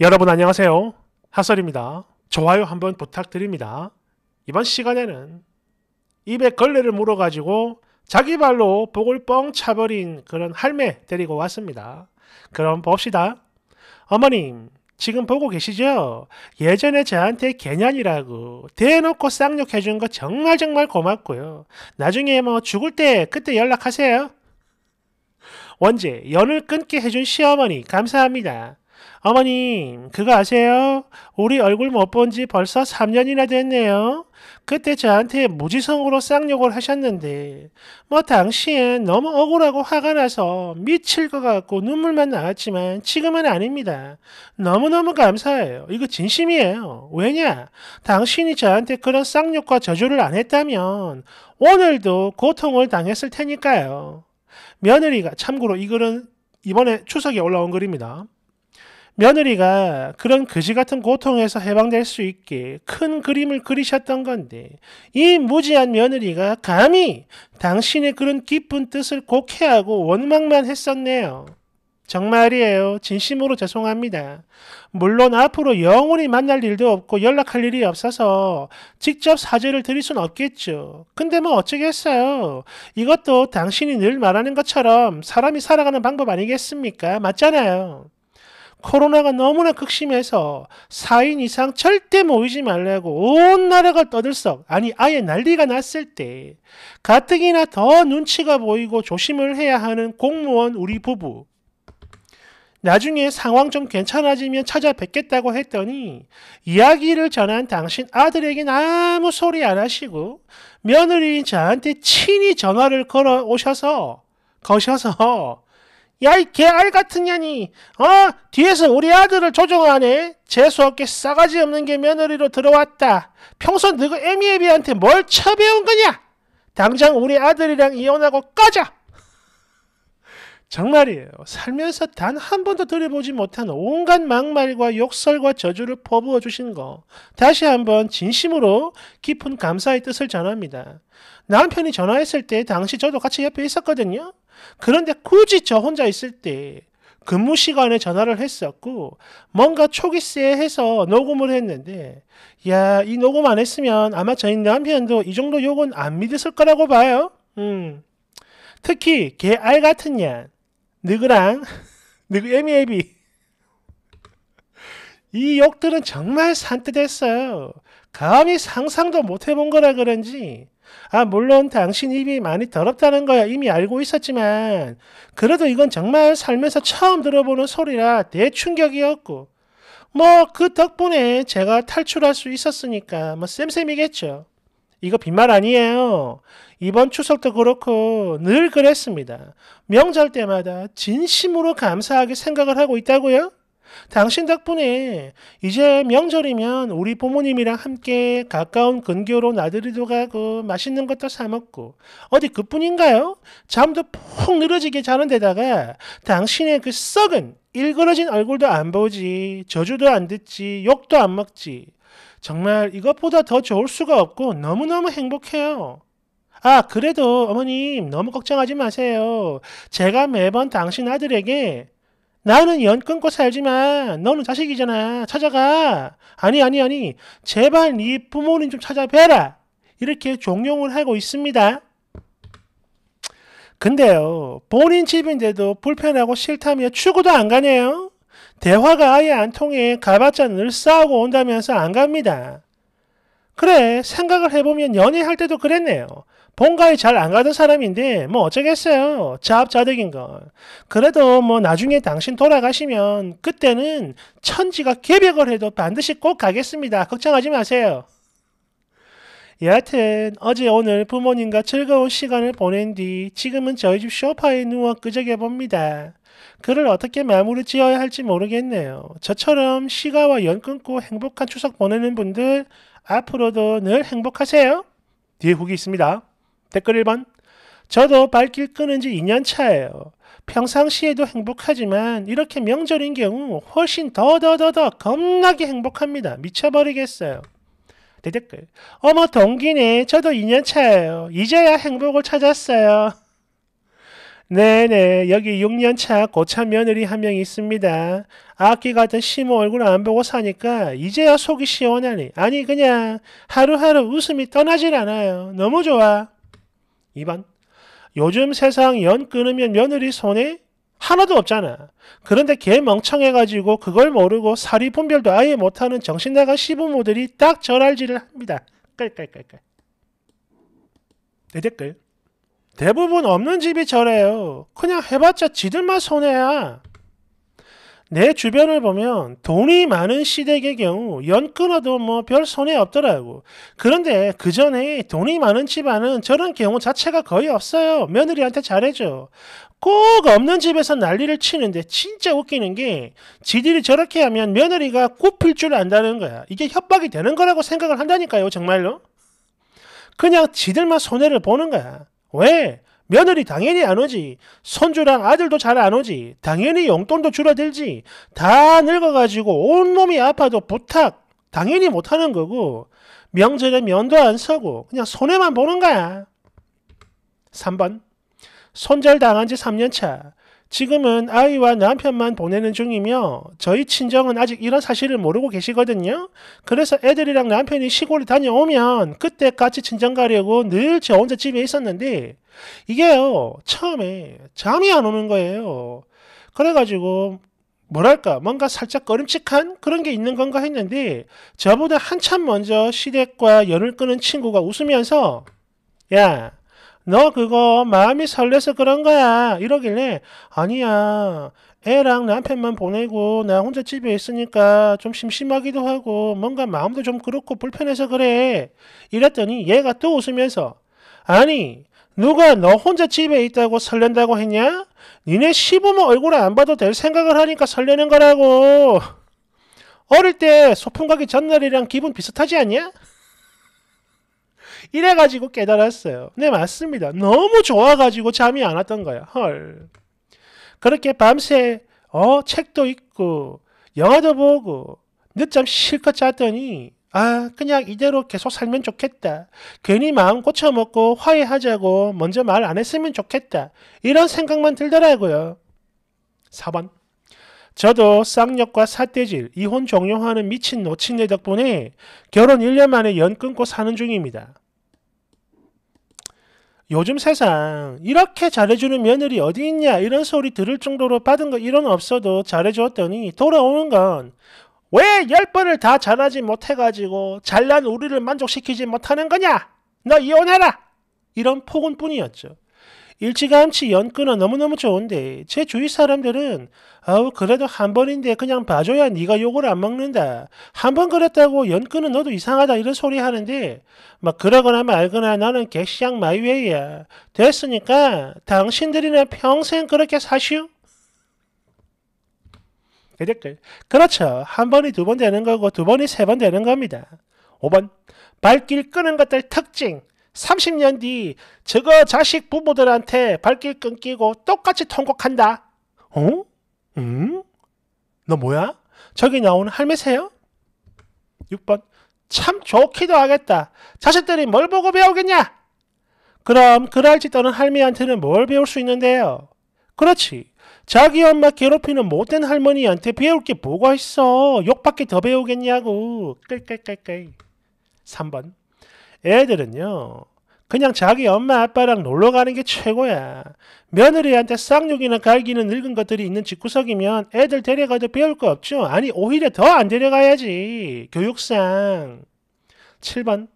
여러분 안녕하세요. 하설입니다. 좋아요 한번 부탁드립니다. 이번 시간에는 입에 걸레를 물어가지고 자기 발로 복을 뻥 차버린 그런 할매 데리고 왔습니다. 그럼 봅시다. 어머님, 지금 보고 계시죠? 예전에 저한테 개년이라고 대놓고 쌍욕해준 거 정말 정말 고맙고요. 나중에 뭐 죽을 때 그때 연락하세요. 원제, 연을 끊게 해준 시어머니 감사합니다. 어머님, 그거 아세요? 우리 얼굴 못 본 지 벌써 3년이나 됐네요. 그때 저한테 무지성으로 쌍욕을 하셨는데, 뭐 당시엔 너무 억울하고 화가 나서 미칠 것 같고 눈물만 나왔지만 지금은 아닙니다. 너무너무 감사해요. 이거 진심이에요. 왜냐? 당신이 저한테 그런 쌍욕과 저주를 안 했다면 오늘도 고통을 당했을 테니까요. 며느리가 참고로 이 글은 이번에 추석에 올라온 글입니다. 며느리가 그런 그지 같은 고통에서 해방될 수 있게 큰 그림을 그리셨던 건데 이 무지한 며느리가 감히 당신의 그런 기쁜 뜻을 곡해하고 원망만 했었네요. 정말이에요. 진심으로 죄송합니다. 물론 앞으로 영원히 만날 일도 없고 연락할 일이 없어서 직접 사죄를 드릴 순 없겠죠. 근데 뭐 어쩌겠어요. 이것도 당신이 늘 말하는 것처럼 사람이 살아가는 방법 아니겠습니까? 맞잖아요. 코로나가 너무나 극심해서 4인 이상 절대 모이지 말라고 온 나라가 떠들썩, 아니 아예 난리가 났을 때 가뜩이나 더 눈치가 보이고 조심을 해야 하는 공무원 우리 부부. 나중에 상황 좀 괜찮아지면 찾아뵙겠다고 했더니 이야기를 전한 당신 아들에겐 아무 소리 안 하시고 며느리인 저한테 친히 전화를 걸어 오셔서 거셔서 야이 개 알 같은 년이 어 뒤에서 우리 아들을 조종하네 재수없게 싸가지 없는 게 며느리로 들어왔다 평소 너그 애미애비한테 뭘 처배운 거냐 당장 우리 아들이랑 이혼하고 꺼져 정말이에요 살면서 단 한 번도 들여보지 못한 온갖 막말과 욕설과 저주를 퍼부어 주신 거 다시 한번 진심으로 깊은 감사의 뜻을 전합니다 남편이 전화했을 때 당시 저도 같이 옆에 있었거든요 그런데 굳이 저 혼자 있을 때 근무 시간에 전화를 했었고 뭔가 초기세 해서 녹음을 했는데 야이 녹음 안 했으면 아마 저희 남편도 이 정도 욕은 안 믿었을 거라고 봐요. 음. 특히 개 알 같은 년 너그랑 너그 애미애비 이 욕들은 정말 산뜻했어요. 감히 상상도 못 해본 거라 그런지 아, 물론 당신 입이 많이 더럽다는 거야 이미 알고 있었지만 그래도 이건 정말 살면서 처음 들어보는 소리라 대충격이었고 뭐 그 덕분에 제가 탈출할 수 있었으니까 뭐 쌤쌤이겠죠. 이거 빈말 아니에요. 이번 추석도 그렇고 늘 그랬습니다. 명절 때마다 진심으로 감사하게 생각을 하고 있다고요? 당신 덕분에 이제 명절이면 우리 부모님이랑 함께 가까운 근교로 나들이도 가고 맛있는 것도 사 먹고 어디 그뿐인가요? 잠도 푹 늘어지게 자는 데다가 당신의 그 썩은 일그러진 얼굴도 안 보지 저주도 안 듣지 욕도 안 먹지 정말 이것보다 더 좋을 수가 없고 너무너무 행복해요. 아, 그래도 어머님 너무 걱정하지 마세요. 제가 매번 당신 아들에게 나는 연 끊고 살지만 너는 자식이잖아. 찾아가. 아니 아니 아니. 제발 네 부모님 좀 찾아뵈라. 이렇게 종용을 하고 있습니다. 근데요. 본인 집인데도 불편하고 싫다며 추구도 안 가네요. 대화가 아예 안 통해 가봤자 늘 싸우고 온다면서 안 갑니다. 그래 생각을 해보면 연애할 때도 그랬네요. 본가에 잘 안 가던 사람인데 뭐 어쩌겠어요. 자업자득인 걸 그래도 뭐 나중에 당신 돌아가시면 그때는 천지가 개벽을 해도 반드시 꼭 가겠습니다. 걱정하지 마세요. 여하튼 어제 오늘 부모님과 즐거운 시간을 보낸 뒤 지금은 저희 집쇼파에 누워 끄적여 봅니다. 그를 어떻게 마무리 지어야 할지 모르겠네요. 저처럼 시가와 연 끊고 행복한 추석 보내는 분들 앞으로도 늘 행복하세요. 뒤에 후기 있습니다. 댓글 1번. 저도 발길 끄는 지 2년 차예요. 평상시에도 행복하지만 이렇게 명절인 경우 훨씬 더더더더 겁나게 행복합니다. 미쳐버리겠어요. 대댓글. 네, 어머 동기네 저도 2년 차예요. 이제야 행복을 찾았어요. 네네 네. 여기 6년 차 고참 며느리 한 명 있습니다. 아기 같은 시모 얼굴 안 보고 사니까 이제야 속이 시원하니 아니 그냥 하루하루 웃음이 떠나질 않아요. 너무 좋아. 2번. 요즘 세상 연 끊으면 며느리 손에 하나도 없잖아. 그런데 개 멍청해가지고 그걸 모르고 사리 분별도 아예 못하는 정신나간 시부모들이 딱저할지를 합니다. 깔깔깔깔. 내 댓글. 대부분 없는 집이 저래요. 그냥 해봤자 지들만 손해야. 내 주변을 보면 돈이 많은 시댁의 경우 연 끊어도 뭐 별 손해 없더라고. 그런데 그 전에 돈이 많은 집안은 저런 경우 자체가 거의 없어요. 며느리한테 잘해줘. 꼭 없는 집에서 난리를 치는데 진짜 웃기는 게 지들이 저렇게 하면 며느리가 꼽힐 줄 안다는 거야. 이게 협박이 되는 거라고 생각을 한다니까요, 정말로. 그냥 지들만 손해를 보는 거야. 왜? 며느리 당연히 안 오지. 손주랑 아들도 잘 안 오지. 당연히 용돈도 줄어들지. 다 늙어가지고 온몸이 아파도 부탁 당연히 못하는 거고 명절에 면도 안 서고 그냥 손해만 보는 거야. 3번 손절당한 지 3년차 지금은 아이와 남편만 보내는 중이며 저희 친정은 아직 이런 사실을 모르고 계시거든요. 그래서 애들이랑 남편이 시골에 다녀오면 그때 같이 친정 가려고 늘 저 혼자 집에 있었는데 이게요, 처음에 잠이 안 오는 거예요. 그래가지고, 뭐랄까, 뭔가 살짝 꺼림칙한 그런 게 있는 건가 했는데, 저보다 한참 먼저 시댁과 연을 끄는 친구가 웃으면서, 야, 너 그거 마음이 설레서 그런 거야. 이러길래, 아니야. 애랑 남편만 보내고 나 혼자 집에 있으니까 좀 심심하기도 하고 뭔가 마음도 좀 그렇고 불편해서 그래. 이랬더니 얘가 또 웃으면서, 아니, 누가 너 혼자 집에 있다고 설렌다고 했냐? 니네 시부모 얼굴 안 봐도 될 생각을 하니까 설레는 거라고. 어릴 때 소풍 가기 전날이랑 기분 비슷하지 않냐? 이래가지고 깨달았어요. 네, 맞습니다. 너무 좋아가지고 잠이 안 왔던 거야. 헐. 그렇게 밤새, 어, 책도 읽고, 영화도 보고, 늦잠 실컷 잤더니, 아, 그냥 이대로 계속 살면 좋겠다. 괜히 마음 고쳐먹고 화해하자고 먼저 말 안 했으면 좋겠다. 이런 생각만 들더라고요. 4번. 저도 쌍욕과 사대질, 이혼 종용하는 미친 노친네 덕분에 결혼 1년 만에 연 끊고 사는 중입니다. 요즘 세상 이렇게 잘해주는 며느리 어디 있냐 이런 소리 들을 정도로 받은 거 이런 없어도 잘해줬더니 돌아오는 건 왜열 번을 다 잘하지 못해가지고 잘난 우리를 만족시키지 못하는 거냐? 너 이혼해라! 이런 폭언뿐이었죠. 일찌감치 연근은 너무너무 좋은데 제 주위 사람들은 아우 그래도 한 번인데 그냥 봐줘야 네가 욕을 안 먹는다. 한 번 그랬다고 연근은 너도 이상하다 이런 소리 하는데 막 그러거나 말거나 나는 객시양 마이웨이야. 됐으니까 당신들이나 평생 그렇게 사시오. 그렇죠? 그렇죠. 한 번이 두 번 되는 거고 두 번이 세 번 되는 겁니다. 5번 발길 끄는 것들 특징 30년 뒤 저거 자식 부부들한테 발길 끊기고 똑같이 통곡한다. 어? 응? 너 뭐야? 저기 나오는 할매세요? 6번 참 좋기도 하겠다. 자식들이 뭘 보고 배우겠냐? 그럼 그랄지 떠는 할미한테는 뭘 배울 수 있는데요? 그렇지. 자기 엄마 괴롭히는 못된 할머니한테 배울 게 뭐가 있어. 욕밖에 더 배우겠냐고. 끌끌끌끌. 3번. 애들은요. 그냥 자기 엄마 아빠랑 놀러 가는 게 최고야. 며느리한테 쌍욕이나 갈기는 늙은 것들이 있는 집구석이면 애들 데려가도 배울 거 없죠. 아니 오히려 더 안 데려가야지. 교육상. 7번.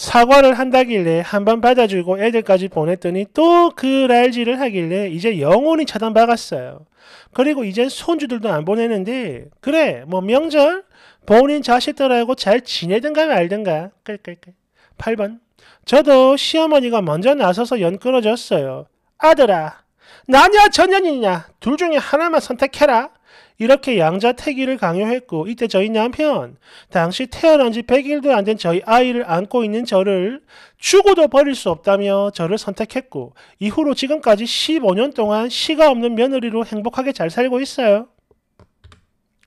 사과를 한다길래 한 번 받아주고 애들까지 보냈더니 또그 랄지를 하길래 이제 영원히 차단박았어요. 그리고 이제 손주들도 안 보내는데 그래 뭐 명절 본인 자식들하고 잘 지내든가 말든가 끌끌끌 8번 저도 시어머니가 먼저 나서서 연 끊어졌어요. 아들아 나냐 전년이냐 둘 중에 하나만 선택해라. 이렇게 양자 태기를 강요했고 이때 저희 남편 당시 태어난 지 100일도 안 된 저희 아이를 안고 있는 저를 죽어도 버릴 수 없다며 저를 선택했고 이후로 지금까지 15년 동안 시가 없는 며느리로 행복하게 잘 살고 있어요.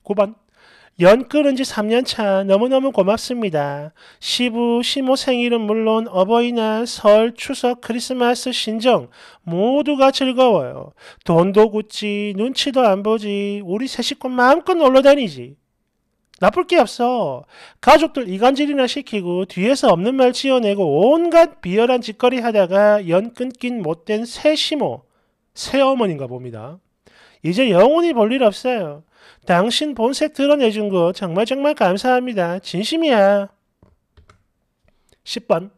9번 연끓은지 3년차 너무너무 고맙습니다. 시부, 시모 생일은 물론 어버이날, 설, 추석, 크리스마스, 신정 모두가 즐거워요. 돈도 굳지, 눈치도 안 보지, 우리 세 식구 마음껏 놀러 다니지. 나쁠 게 없어. 가족들 이간질이나 시키고 뒤에서 없는 말 지어내고 온갖 비열한 짓거리 하다가 연 끊긴 못된 새 시모, 새어머니인가 봅니다. 이제 영원히 볼 일 없어요. 당신 본색 드러내준 거 정말 정말 감사합니다. 진심이야. 10번.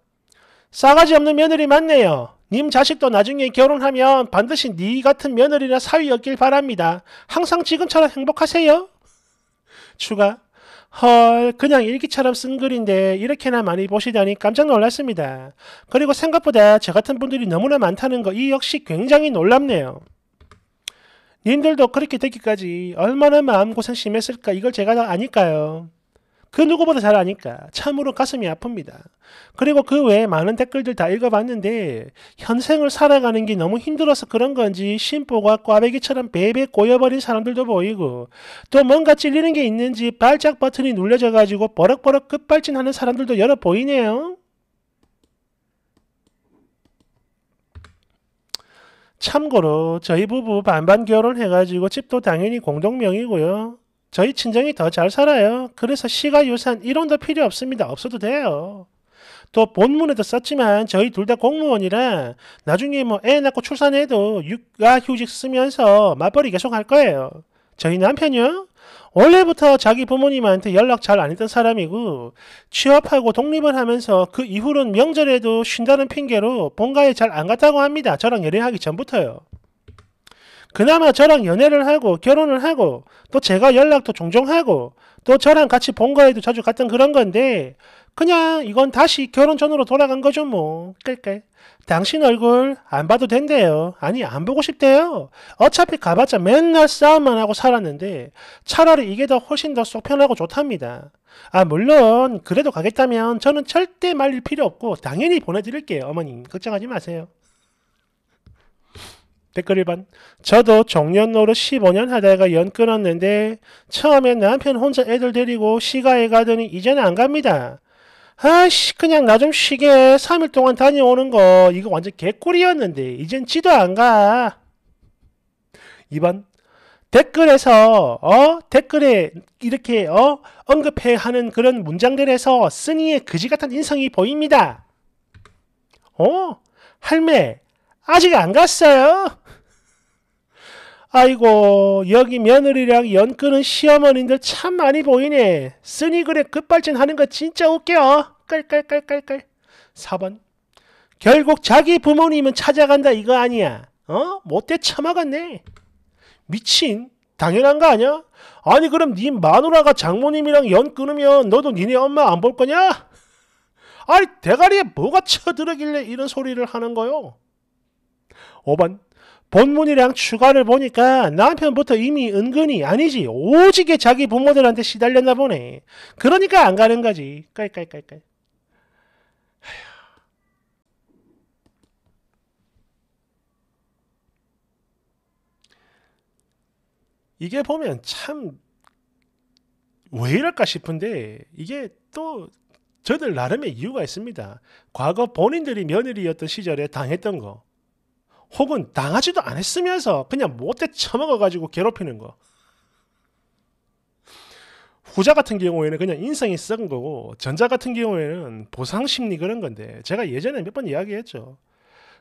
싸가지 없는 며느리 맞네요. 님 자식도 나중에 결혼하면 반드시 니 네 같은 며느리나 사위였길 바랍니다. 항상 지금처럼 행복하세요. 추가. 헐, 그냥 일기처럼 쓴 글인데 이렇게나 많이 보시다니 깜짝 놀랐습니다. 그리고 생각보다 저 같은 분들이 너무나 많다는 거 이 역시 굉장히 놀랍네요. 님들도 그렇게 되기까지 얼마나 마음고생 심했을까 이걸 제가 다 아니까요. 그 누구보다 잘 아니까 참으로 가슴이 아픕니다. 그리고 그 외에 많은 댓글들 다 읽어봤는데 현생을 살아가는 게 너무 힘들어서 그런 건지 심보가 꽈배기처럼 베베 꼬여버린 사람들도 보이고 또 뭔가 찔리는 게 있는지 발작 버튼이 눌려져가지고 버럭버럭 급발진하는 사람들도 여러 보이네요. 참고로 저희 부부 반반 결혼해가지고 집도 당연히 공동명이고요. 저희 친정이 더 잘 살아요. 그래서 시가 유산 이론도 필요 없습니다. 없어도 돼요. 또 본문에도 썼지만 저희 둘 다 공무원이라 나중에 뭐 애 낳고 출산해도 육아휴직 쓰면서 맞벌이 계속 할 거예요. 저희 남편이요? 원래부터 자기 부모님한테 연락 잘 안 했던 사람이고 취업하고 독립을 하면서 그 이후로는 명절에도 쉰다는 핑계로 본가에 잘 안 갔다고 합니다. 저랑 연애하기 전부터요. 그나마 저랑 연애를 하고 결혼을 하고 또 제가 연락도 종종 하고 또 저랑 같이 본가에도 자주 갔던 그런 건데 그냥 이건 다시 결혼 전으로 돌아간 거죠 뭐. 끌끌. 당신 얼굴 안 봐도 된대요. 아니 안 보고 싶대요. 어차피 가봤자 맨날 싸움만 하고 살았는데 차라리 이게 더 훨씬 더속 편하고 좋답니다. 아 물론 그래도 가겠다면 저는 절대 말릴 필요 없고 당연히 보내드릴게요 어머님 걱정하지 마세요. 댓글 1번 저도 정년노릇 15년 하다가 연 끊었는데 처음엔 남편 혼자 애들 데리고 시가에 가더니 이제는 안 갑니다. 아씨 그냥 나 좀 쉬게 3일 동안 다녀오는 거 이거 완전 개꿀이었는데 이젠 지도 안 가. 2번 댓글에서 어 댓글에 이렇게 어 언급해 하는 그런 문장들에서 쓰니의 그지 같은 인성이 보입니다. 어 할매 아직 안 갔어요. 아이고 여기 며느리랑 연끄은시어머니들참 많이 보이네. 쓰니 그래 급발진 하는 거 진짜 웃겨. 깔깔깔깔깔. 4번 결국 자기 부모님은 찾아간다 이거 아니야. 어? 못돼 참아갔네. 미친. 당연한 거 아니야? 아니 그럼 네 마누라가 장모님이랑 연 끊으면 너도 니네 엄마 안 볼 거냐? 아니 대가리에 뭐가 쳐들어길래 이런 소리를 하는 거요? 5번 본문이랑 추가를 보니까 남편부터 이미 은근히 아니지 오지게 자기 부모들한테 시달렸나 보네. 그러니까 안 가는 거지. 깔깔깔깔. 이게 보면 참 왜 이럴까 싶은데 이게 또 저들 나름의 이유가 있습니다. 과거 본인들이 며느리였던 시절에 당했던 거 혹은 당하지도 않았으면서 그냥 못해 처먹어가지고 괴롭히는 거. 후자 같은 경우에는 그냥 인성이 썩은 거고 전자 같은 경우에는 보상심리 그런 건데 제가 예전에 몇 번 이야기했죠.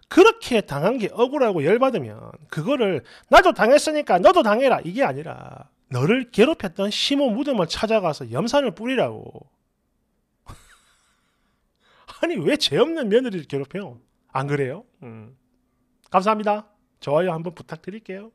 그렇게 당한 게 억울하고 열받으면 그거를 나도 당했으니까 너도 당해라 이게 아니라 너를 괴롭혔던 심오 무덤을 찾아가서 염산을 뿌리라고. 아니 왜 죄 없는 며느리를 괴롭혀요? 안 그래요? 음. 감사합니다. 좋아요 한번 부탁드릴게요.